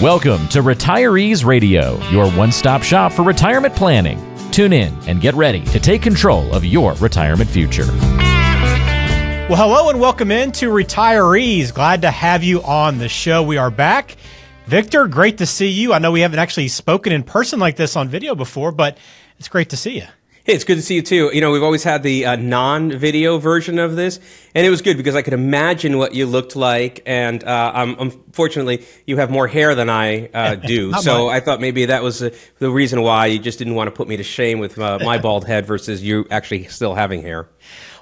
Welcome to Retirees Radio, your one stop shop for retirement planning. Tune in and get ready to take control of your retirement future. Well, hello and welcome in to Retirees. Glad to have you on the show. We are back. Victor, great to see you. I know we haven't actually spoken in person like this on video before, but it's great to see you. Hey, it's good to see you too. You know, we've always had the uh, non-video version of this, and it was good because I could imagine what you looked like. And uh, um, unfortunately, you have more hair than I uh, do, so much. I thought maybe that was uh, the reason why you just didn't want to put me to shame with uh, my bald head versus you actually still having hair.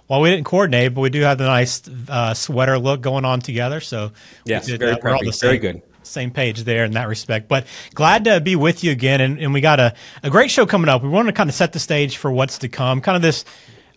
Well, we didn't coordinate, but we do have the nice uh, sweater look going on together. So yes, very, preppy, very good same page there in that respect. But glad to be with you again. And, and we got a, a great show coming up. We want to kind of set the stage for what's to come, kind of this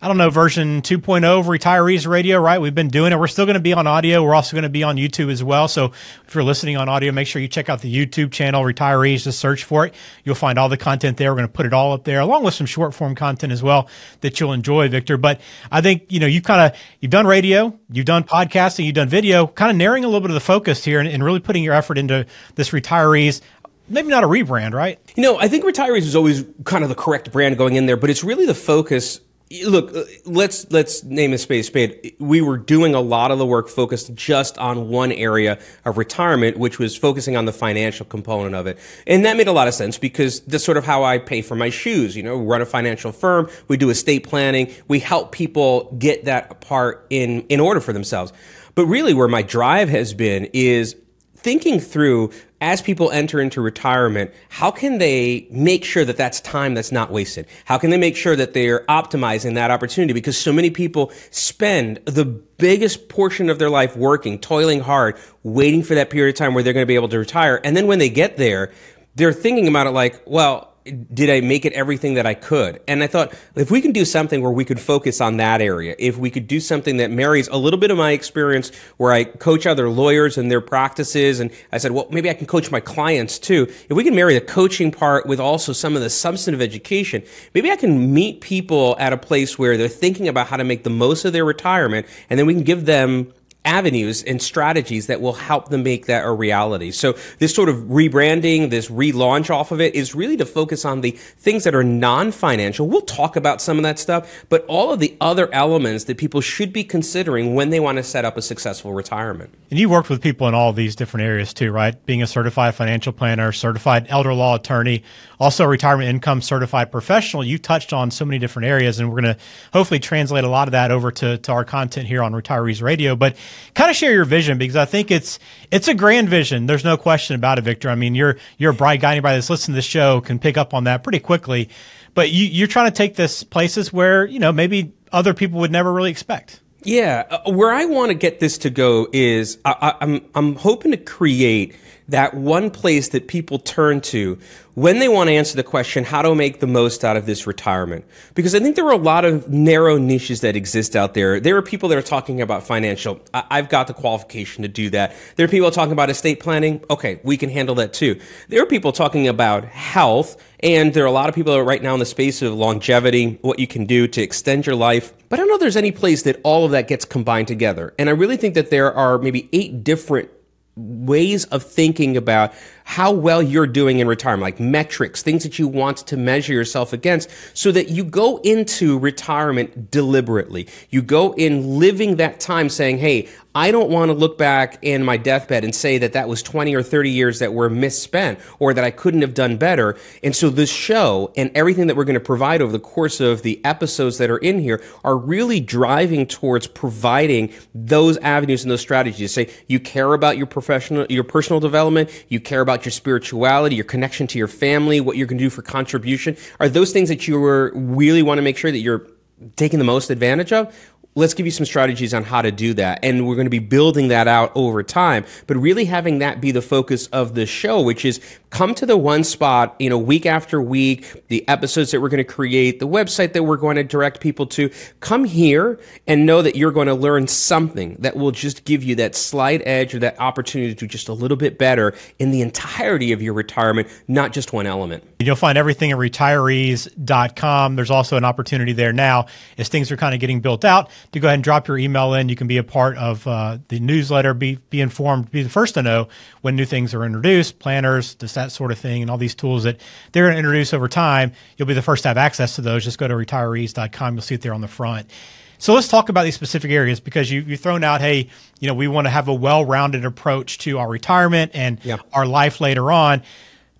I don't know, version 2.0 of Retirees Radio, right? We've been doing it. We're still going to be on audio. We're also going to be on YouTube as well. So if you're listening on audio, make sure you check out the YouTube channel, Retirees. Just search for it. You'll find all the content there. We're going to put it all up there, along with some short form content as well that you'll enjoy, Victor. But I think, you know, you've kind of, you've done radio, you've done podcasting, you've done video, kind of narrowing a little bit of the focus here and, and really putting your effort into this Retirees maybe not a rebrand, right? You know, I think retirees was always kind of the correct brand going in there, but it's really the focus look, uh, let's let's name a spade a spade. We were doing a lot of the work focused just on one area of retirement, which was focusing on the financial component of it, and that made a lot of sense because that's sort of how I pay for my shoes. You know, run a financial firm, we do estate planning, we help people get that part in in order for themselves. But really, where my drive has been is thinking through as people enter into retirement, how can they make sure that that's time that's not wasted? How can they make sure that they're optimizing that opportunity? Because so many people spend the biggest portion of their life working, toiling hard, waiting for that period of time where they're going to be able to retire. And then when they get there, they're thinking about it like, well, did I make it everything that I could? And I thought, if we can do something where we could focus on that area, if we could do something that marries a little bit of my experience where I coach other lawyers and their practices, and I said, well, maybe I can coach my clients too. If we can marry the coaching part with also some of the substantive education, maybe I can meet people at a place where they're thinking about how to make the most of their retirement, and then we can give them avenues and strategies that will help them make that a reality. So this sort of rebranding, this relaunch off of it is really to focus on the things that are non-financial. We'll talk about some of that stuff, but all of the other elements that people should be considering when they want to set up a successful retirement. And you worked with people in all these different areas too, right? Being a certified financial planner, certified elder law attorney, also retirement income certified professional. You touched on so many different areas and we're going to hopefully translate a lot of that over to, to our content here on Retirees Radio. But kind of share your vision because I think it's it's a grand vision. There's no question about it, Victor. I mean, you're you're a bright guy. Anybody that's listening to the show can pick up on that pretty quickly. But you, you're trying to take this places where you know maybe other people would never really expect. Yeah, uh, where I want to get this to go is I, I'm, I'm hoping to create that one place that people turn to when they want to answer the question, how to make the most out of this retirement. Because I think there are a lot of narrow niches that exist out there. There are people that are talking about financial. I- have got the qualification to do that. There are people talking about estate planning. Okay, we can handle that too. There are people talking about health. And there are a lot of people right now in the space of longevity, what you can do to extend your life. But I don't know if there's any place that all of that gets combined together. And I really think that there are maybe eight different ways of thinking about how well you're doing in retirement, like metrics, things that you want to measure yourself against so that you go into retirement deliberately. You go in living that time saying, Hey, I don't want to look back in my deathbed and say that that was 20 or 30 years that were misspent or that I couldn't have done better. And so this show and everything that we're going to provide over the course of the episodes that are in here are really driving towards providing those avenues and those strategies. Say you care about your professional, your personal development, you care about about your spirituality, your connection to your family, what you're going to do for contribution? Are those things that you really want to make sure that you're taking the most advantage of? let's give you some strategies on how to do that. And we're going to be building that out over time, but really having that be the focus of the show, which is come to the one spot, you know, week after week, the episodes that we're going to create, the website that we're going to direct people to. Come here and know that you're going to learn something that will just give you that slight edge or that opportunity to do just a little bit better in the entirety of your retirement, not just one element. You'll find everything at retirees.com. There's also an opportunity there now as things are kind of getting built out to go ahead and drop your email in. You can be a part of uh, the newsletter, be, be informed, be the first to know when new things are introduced, planners, this, that sort of thing, and all these tools that they're going to introduce over time. You'll be the first to have access to those. Just go to retirees.com. You'll see it there on the front. So let's talk about these specific areas because you, you've thrown out, hey, you know, we want to have a well rounded approach to our retirement and yep. our life later on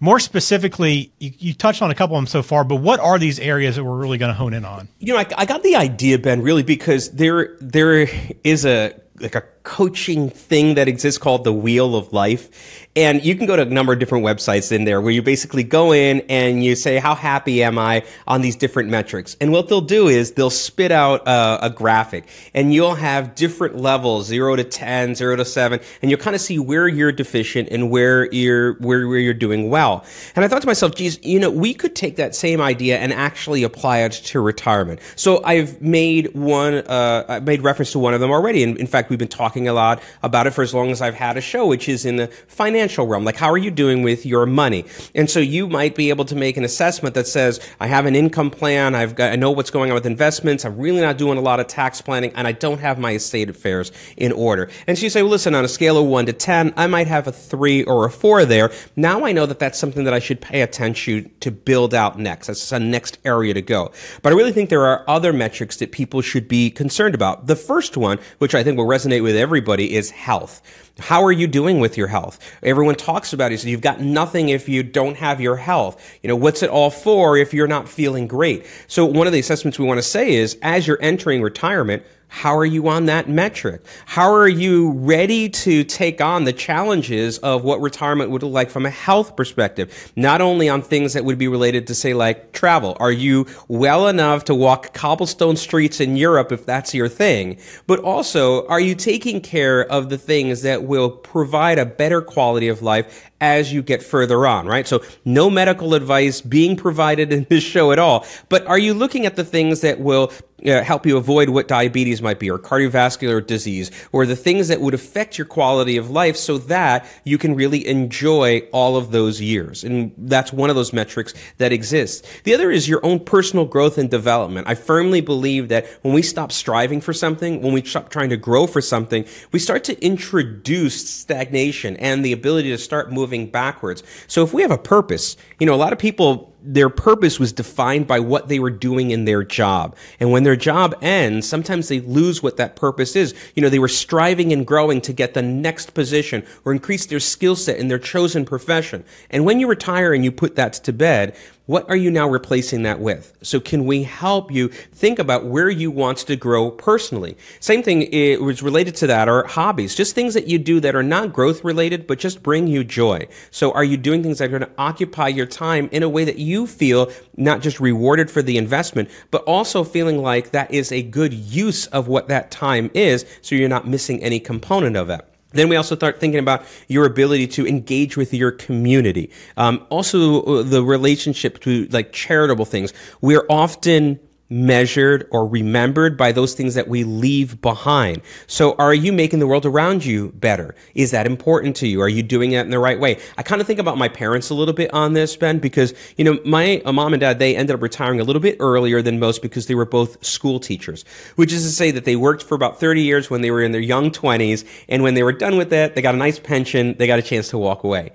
more specifically, you, you, touched on a couple of them so far, but what are these areas that we're really going to hone in on? You know, I, I got the idea, Ben, really because there there is a like a coaching thing that exists called the Wheel of Life. And you can go to a number of different websites in there where you basically go in and you say, How happy am I on these different metrics? And what they'll do is they'll spit out a graphic and you'll have different levels, zero to 10, zero to seven, and you'll kind of see where you're deficient and where you're, where, where you're doing well. And I thought to myself, geez, you know, we could take that same idea and actually apply it to retirement. So I've made one, uh, I've made reference to one of them already. And in fact, we've been talking talking a lot about it for as long as I've had a show, which is in the financial realm. Like, how are you doing with your money? And so you might be able to make an assessment that says, I have an income plan. I've got, I know what's going on with investments. I'm really not doing a lot of tax planning and I don't have my estate affairs in order. And so you say, well, listen, on a scale of one to 10, I might have a three or a four there. Now I know that that's something that I should pay attention to build out next. That's a next area to go. But I really think there are other metrics that people should be concerned about. The first one, which I think will resonate with everybody is health. How are you doing with your health? Everyone talks about it. So you've got nothing if you don't have your health. You know, what's it all for if you're not feeling great? So one of the assessments we want to say is as you're entering retirement, how are you on that metric? How are you ready to take on the challenges of what retirement would look like from a health perspective? Not only on things that would be related to, say, like travel. Are you well enough to walk cobblestone streets in Europe if that's your thing? But also, are you taking care of the things that will provide a better quality of life as you get further on, right? So no medical advice being provided in this show at all. But are you looking at the things that will uh, help you avoid what diabetes might be or cardiovascular disease or the things that would affect your quality of life so that you can really enjoy all of those years. And that's one of those metrics that exists. The other is your own personal growth and development. I firmly believe that when we stop striving for something, when we stop trying to grow for something, we start to introduce stagnation and the ability to start moving moving backwards. So if we have a purpose, you know, a lot of people their purpose was defined by what they were doing in their job. And when their job ends, sometimes they lose what that purpose is. You know, they were striving and growing to get the next position or increase their skill set in their chosen profession. And when you retire and you put that to bed, what are you now replacing that with? So can we help you think about where you want to grow personally? Same thing it was related to that are hobbies, just things that you do that are not growth related, but just bring you joy. So are you doing things that are going to occupy your time in a way that you feel not just rewarded for the investment, but also feeling like that is a good use of what that time is. So you're not missing any component of it. Then we also start thinking about your ability to engage with your community. Um, also, uh, the relationship to like charitable things. We're often measured or remembered by those things that we leave behind. So are you making the world around you better? Is that important to you? Are you doing it in the right way? I kind of think about my parents a little bit on this, Ben, because, you know, my uh, mom and dad, they ended up retiring a little bit earlier than most because they were both school teachers, which is to say that they worked for about 30 years when they were in their young 20s. And when they were done with that, they got a nice pension. They got a chance to walk away.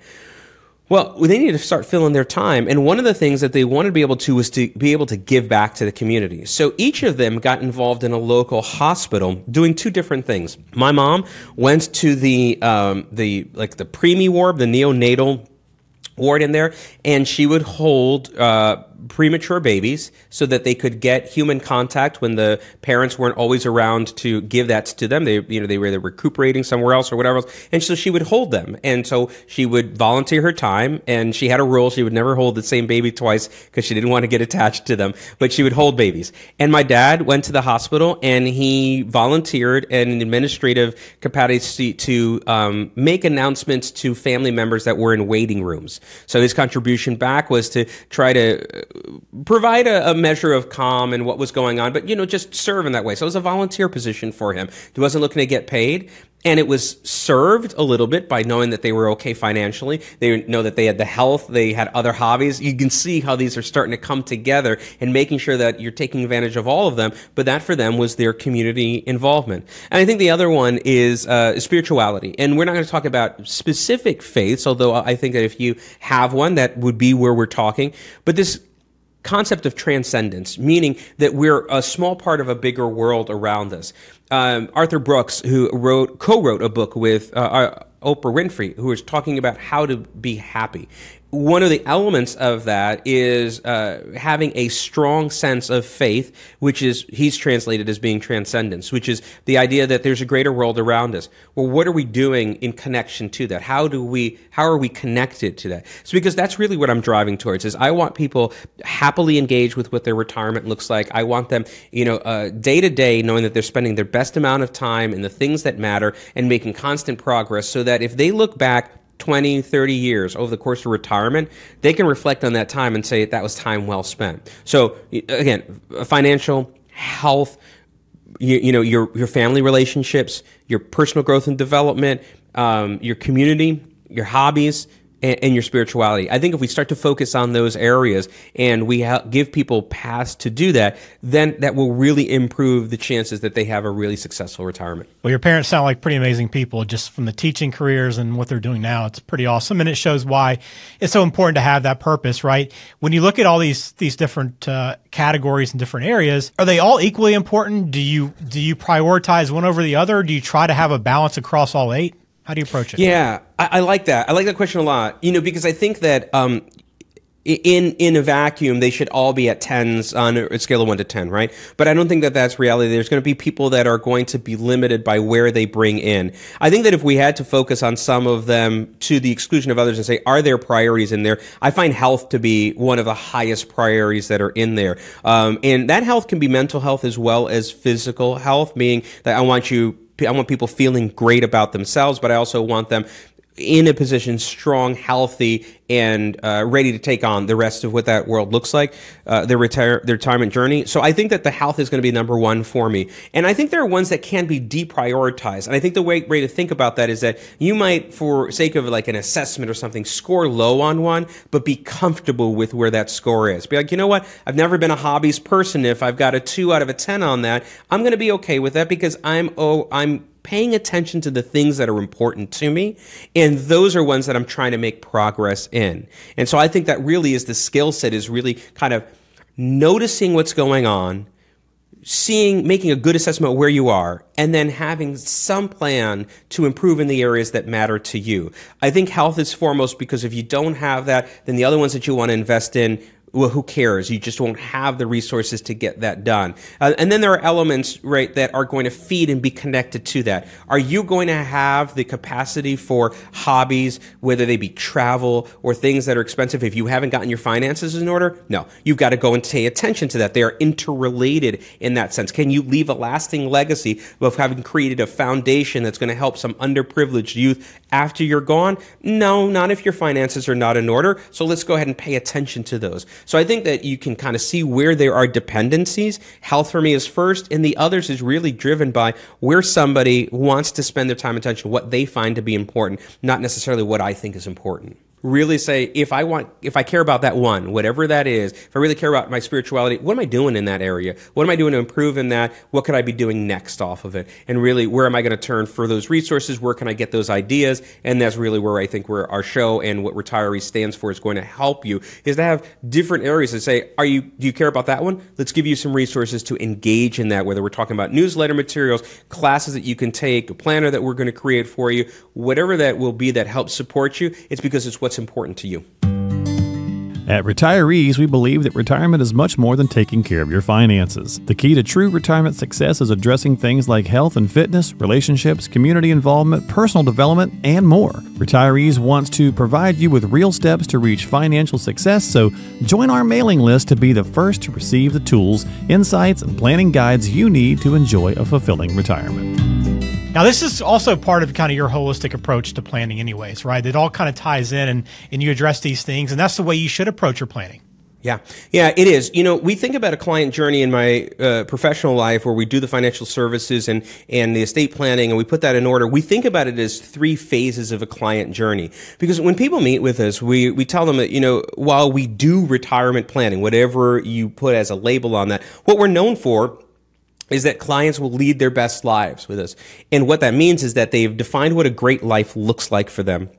Well, they needed to start filling their time. And one of the things that they wanted to be able to was to be able to give back to the community. So each of them got involved in a local hospital doing two different things. My mom went to the, um, the, like the preemie ward, the neonatal ward in there, and she would hold, uh, premature babies so that they could get human contact when the parents weren't always around to give that to them. They, you know, they were either recuperating somewhere else or whatever else. And so she would hold them. And so she would volunteer her time and she had a rule. She would never hold the same baby twice because she didn't want to get attached to them, but she would hold babies. And my dad went to the hospital and he volunteered in an administrative capacity to um, make announcements to family members that were in waiting rooms. So his contribution back was to try to uh, provide a, a, measure of calm and what was going on, but you know, just serve in that way. So it was a volunteer position for him. He wasn't looking to get paid. And it was served a little bit by knowing that they were okay financially. They know that they had the health. They had other hobbies. You can see how these are starting to come together and making sure that you're taking advantage of all of them. But that for them was their community involvement. And I think the other one is uh, spirituality. And we're not going to talk about specific faiths, although I think that if you have one, that would be where we're talking. But this concept of transcendence, meaning that we're a small part of a bigger world around us. Um, Arthur Brooks, who wrote co-wrote a book with uh, uh Oprah Winfrey, who was talking about how to be happy, one of the elements of that is uh, having a strong sense of faith, which is he's translated as being transcendence, which is the idea that there's a greater world around us. Well, what are we doing in connection to that? How do we? How are we connected to that? So because that's really what I'm driving towards is I want people happily engaged with what their retirement looks like. I want them, you know, day to day knowing that they're spending their best amount of time in the things that matter and making constant progress, so that if they look back 20, 30 years over the course of retirement, they can reflect on that time and say that was time well spent. So again, uh, financial health, you, you know, your, your family relationships, your personal growth and development, um, your community, your hobbies, and, and, your spirituality. I think if we start to focus on those areas and we ha- give people paths to do that, then that will really improve the chances that they have a really successful retirement. Well, your parents sound like pretty amazing people just from the teaching careers and what they're doing now. It's pretty awesome. And it shows why it's so important to have that purpose, right? When you look at all these, these different uh, categories and different areas, are they all equally important? Do you, do you prioritize one over the other? do you try to have a balance across all eight? How do you approach it? Yeah, I, I like that. I like that question a lot. You know, because I think that um, in in a vacuum, they should all be at tens on a scale of one to ten, right? But I don't think that that's reality. There's going to be people that are going to be limited by where they bring in. I think that if we had to focus on some of them to the exclusion of others and say, are there priorities in there? I find health to be one of the highest priorities that are in there, um, and that health can be mental health as well as physical health, meaning that I want you I want people feeling great about themselves, but I also want them in a position, strong, healthy, and uh, ready to take on the rest of what that world looks like, uh, their retire their retirement journey. So I think that the health is going to be number one for me, and I think there are ones that can be deprioritized. And I think the way, way to think about that is that you might, for sake of like an assessment or something, score low on one, but be comfortable with where that score is. Be like, you know what? I've never been a hobbies person. If I've got a two out of a ten on that, I'm going to be okay with that because I'm oh I'm paying attention to the things that are important to me. And those are ones that I'm trying to make progress in. And so I think that really is the skill set is really kind of noticing what's going on, seeing, making a good assessment of where you are, and then having some plan to improve in the areas that matter to you. I think health is foremost because if you don't have that, then the other ones that you want to invest in well, who cares? You just won't have the resources to get that done. Uh, and then there are elements, right, that are going to feed and be connected to that. Are you going to have the capacity for hobbies, whether they be travel or things that are expensive? If you haven't gotten your finances in order, no, you've got to go and pay attention to that. They are interrelated in that sense. Can you leave a lasting legacy of having created a foundation that's going to help some underprivileged youth after you're gone? No, not if your finances are not in order. So let's go ahead and pay attention to those. So I think that you can kind of see where there are dependencies. Health for me is first, and the others is really driven by where somebody wants to spend their time and attention, what they find to be important, not necessarily what I think is important really say if i want if i care about that one whatever that is if i really care about my spirituality what am i doing in that area what am i doing to improve in that what could i be doing next off of it and really where am i going to turn for those resources where can i get those ideas and that's really where i think where our show and what retiree stands for is going to help you is to have different areas and say are you do you care about that one let's give you some resources to engage in that whether we're talking about newsletter materials classes that you can take a planner that we're going to create for you whatever that will be that helps support you it's because it's what what's important to you. At Retirees, we believe that retirement is much more than taking care of your finances. The key to true retirement success is addressing things like health and fitness, relationships, community involvement, personal development, and more. Retirees wants to provide you with real steps to reach financial success, so join our mailing list to be the first to receive the tools, insights, and planning guides you need to enjoy a fulfilling retirement. Now, this is also part of kind of your holistic approach to planning, anyways, right? It all kind of ties in and, and you address these things, and that's the way you should approach your planning. Yeah, yeah, it is. You know, we think about a client journey in my uh, professional life where we do the financial services and and the estate planning, and we put that in order. We think about it as three phases of a client journey because when people meet with us, we we tell them that you know while we do retirement planning, whatever you put as a label on that, what we're known for is that clients will lead their best lives with us. And what that means is that they've defined what a great life looks like for them.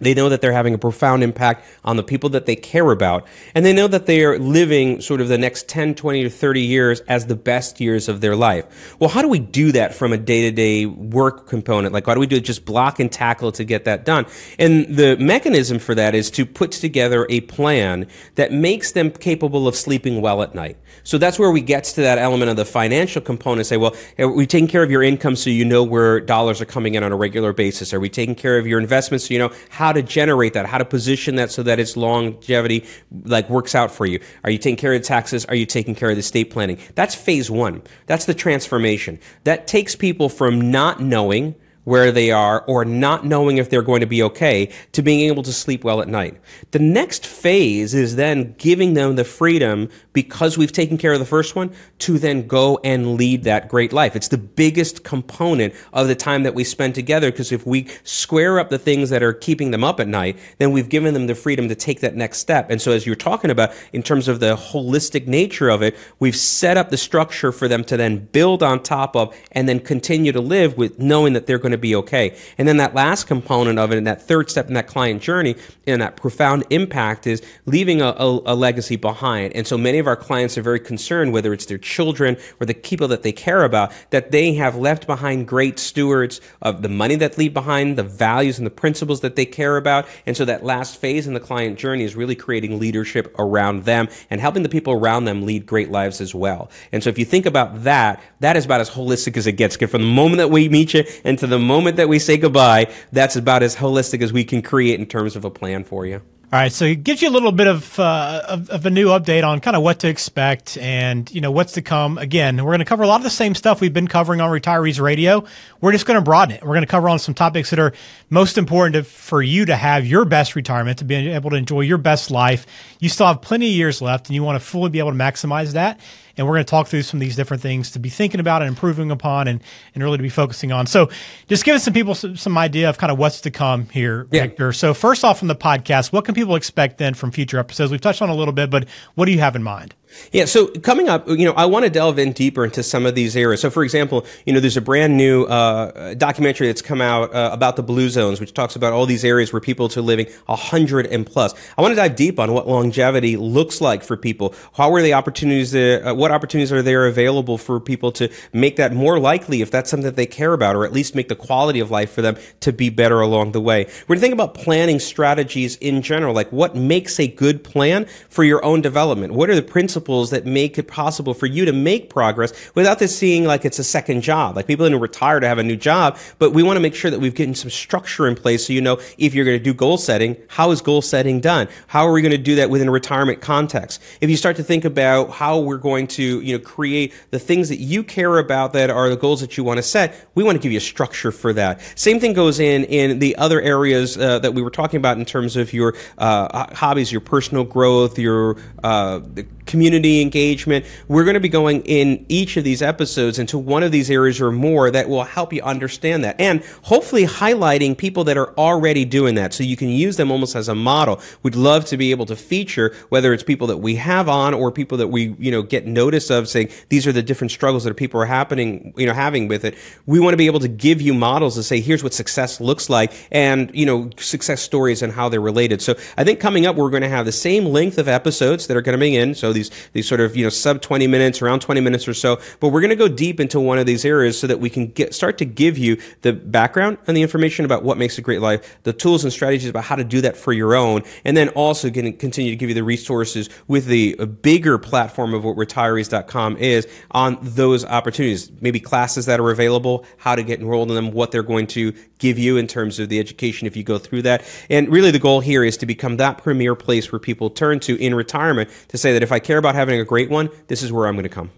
They know that they're having a profound impact on the people that they care about. And they know that they are living sort of the next 10, 20, or 30 years as the best years of their life. Well, how do we do that from a day to day work component? Like, how do we do it? Just block and tackle to get that done. And the mechanism for that is to put together a plan that makes them capable of sleeping well at night. So that's where we get to that element of the financial component. Say, well, are we taking care of your income so you know where dollars are coming in on a regular basis? Are we taking care of your investments so you know how how to generate that, how to position that so that its longevity like works out for you. Are you taking care of the taxes? Are you taking care of the estate planning? That's phase one. That's the transformation. That takes people from not knowing where they are or not knowing if they're going to be okay to being able to sleep well at night. The next phase is then giving them the freedom because we've taken care of the first one to then go and lead that great life. It's the biggest component of the time that we spend together because if we square up the things that are keeping them up at night, then we've given them the freedom to take that next step. And so as you're talking about in terms of the holistic nature of it, we've set up the structure for them to then build on top of and then continue to live with knowing that they're going to be okay. And then that last component of it, and that third step in that client journey, and that profound impact is leaving a, a, a legacy behind. And so many of our clients are very concerned, whether it's their children or the people that they care about, that they have left behind great stewards of the money that leave behind, the values and the principles that they care about. And so that last phase in the client journey is really creating leadership around them and helping the people around them lead great lives as well. And so if you think about that, that is about as holistic as it gets. Get from the moment that we meet you into the moment that we say goodbye, that's about as holistic as we can create in terms of a plan for you. All right, so it gives you a little bit of, uh, of, of a new update on kind of what to expect and you know what's to come. Again, we're going to cover a lot of the same stuff we've been covering on Retirees Radio. We're just going to broaden it. We're going to cover on some topics that are most important to, for you to have your best retirement, to be able to enjoy your best life. You still have plenty of years left, and you want to fully be able to maximize that and we're going to talk through some of these different things to be thinking about and improving upon and, and really to be focusing on. So just giving some people some, some idea of kind of what's to come here, yeah. So first off from the podcast, what can people expect then from future episodes? We've touched on a little bit, but what do you have in mind? Yeah, so coming up, you know, I want to delve in deeper into some of these areas. So, for example, you know, there's a brand new uh, documentary that's come out uh, about the blue zones, which talks about all these areas where people are living 100 and plus. I want to dive deep on what longevity looks like for people. How are the opportunities there? Uh, what opportunities are there available for people to make that more likely if that's something that they care about, or at least make the quality of life for them to be better along the way? We're thinking about planning strategies in general, like what makes a good plan for your own development. What are the principles principles that make it possible for you to make progress without this seeing like it's a second job. Like people didn't retire to have a new job, but we want to make sure that we've gotten some structure in place so you know if you're going to do goal setting, how is goal setting done? How are we going to do that within a retirement context? If you start to think about how we're going to, you know, create the things that you care about that are the goals that you want to set, we want to give you a structure for that. Same thing goes in in the other areas uh, that we were talking about in terms of your uh, hobbies, your personal growth, your uh, community community engagement. We're going to be going in each of these episodes into one of these areas or more that will help you understand that and hopefully highlighting people that are already doing that so you can use them almost as a model. We'd love to be able to feature whether it's people that we have on or people that we, you know, get notice of saying these are the different struggles that people are happening, you know, having with it. We want to be able to give you models to say here's what success looks like and, you know, success stories and how they're related. So I think coming up we're going to have the same length of episodes that are coming in. So these these sort of, you know, sub 20 minutes, around 20 minutes or so. But we're going to go deep into one of these areas so that we can get, start to give you the background and the information about what makes a great life, the tools and strategies about how to do that for your own, and then also going to continue to give you the resources with the uh, bigger platform of what retirees.com is on those opportunities, maybe classes that are available, how to get enrolled in them, what they're going to give you in terms of the education if you go through that. And really the goal here is to become that premier place where people turn to in retirement to say that if I care about about having a great one, this is where I'm going to come.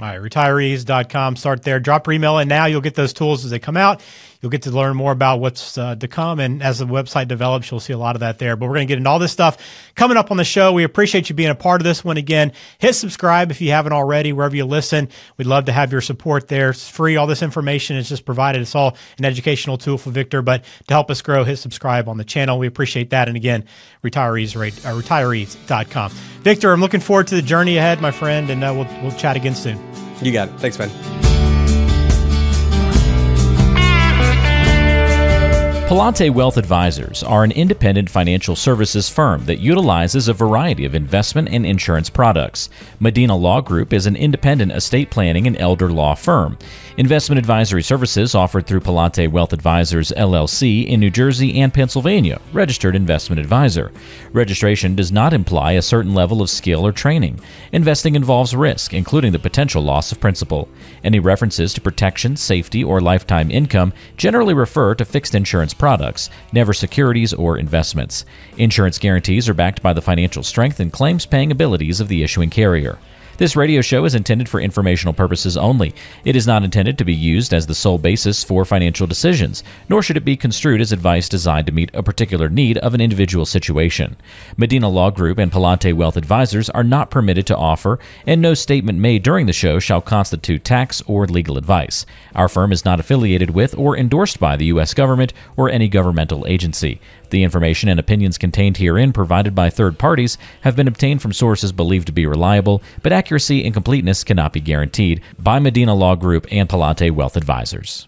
All right, retirees.com. Start there. Drop your email and now. You'll get those tools as they come out. You'll get to learn more about what's uh, to come. And as the website develops, you'll see a lot of that there. But we're going to get into all this stuff coming up on the show. We appreciate you being a part of this one again. Hit subscribe if you haven't already, wherever you listen. We'd love to have your support there. It's free. All this information is just provided. It's all an educational tool for Victor. But to help us grow, hit subscribe on the channel. We appreciate that. And again, retirees uh, retirees.com. Victor, I'm looking forward to the journey ahead, my friend, and uh, we'll, we'll chat again soon. You got it. Thanks, man. Palante Wealth Advisors are an independent financial services firm that utilizes a variety of investment and insurance products. Medina Law Group is an independent estate planning and elder law firm. Investment advisory services offered through Palante Wealth Advisors LLC in New Jersey and Pennsylvania, registered investment advisor. Registration does not imply a certain level of skill or training. Investing involves risk, including the potential loss of principal. Any references to protection, safety, or lifetime income generally refer to fixed insurance products, never securities or investments. Insurance guarantees are backed by the financial strength and claims paying abilities of the issuing carrier. This radio show is intended for informational purposes only. It is not intended to be used as the sole basis for financial decisions, nor should it be construed as advice designed to meet a particular need of an individual situation. Medina Law Group and Palante Wealth Advisors are not permitted to offer, and no statement made during the show shall constitute tax or legal advice. Our firm is not affiliated with or endorsed by the U.S. government or any governmental agency. The information and opinions contained herein provided by third parties have been obtained from sources believed to be reliable, but accuracy and completeness cannot be guaranteed by Medina Law Group and Palate Wealth Advisors.